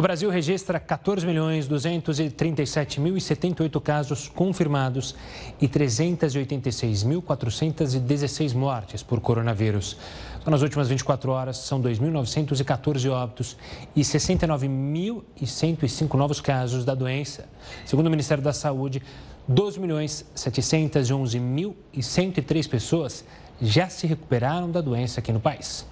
O Brasil registra 14.237.078 casos confirmados e 386.416 mortes por coronavírus. nas últimas 24 horas, são 2.914 óbitos e 69.105 novos casos da doença. Segundo o Ministério da Saúde, 12.711.103 pessoas já se recuperaram da doença aqui no país.